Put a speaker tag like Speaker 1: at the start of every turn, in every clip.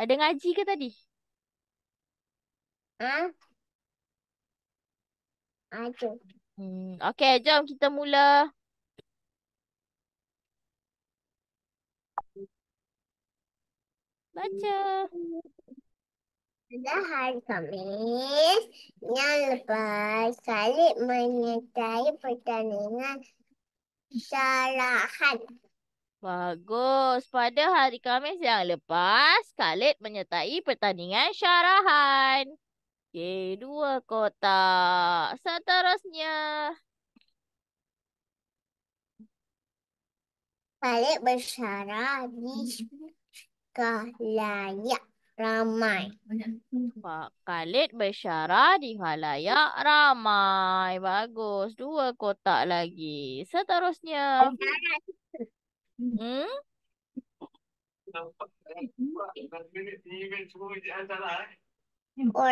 Speaker 1: Ada ngaji ke tadi? Ha? Ada. Hmm, okay, jom kita mula. Baca. Pada hari Kamis yang lepas, Salib menyertai pertandingan syarahan. Bagus. Pada hari Khamis yang lepas, Khalid menyertai pertandingan syarahan. Okey, dua kotak. Seterusnya. Khalid bersyarah di Khalayak ramai. Pak Khalid bersyarah di halayak ramai. Bagus. Dua kotak lagi. Seterusnya. Orang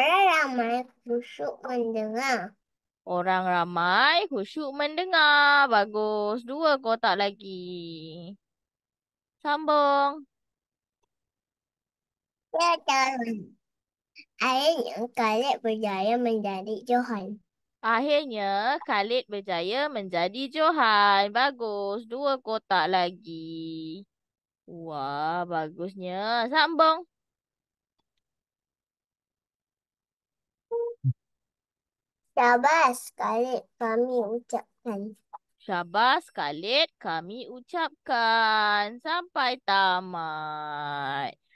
Speaker 1: ramai khusyuk mendengar. Orang ramai khusyuk mendengar. Bagus. Dua kotak lagi. Sambung. Ya, tahu. Air yang kalit berjaya menjadi Johan. Akhirnya Khalid berjaya menjadi Johan. Bagus. Dua kotak lagi. Wah, bagusnya. Sambung. Syabas Khalid kami ucapkan. Syabas Khalid kami ucapkan. Sampai tamat.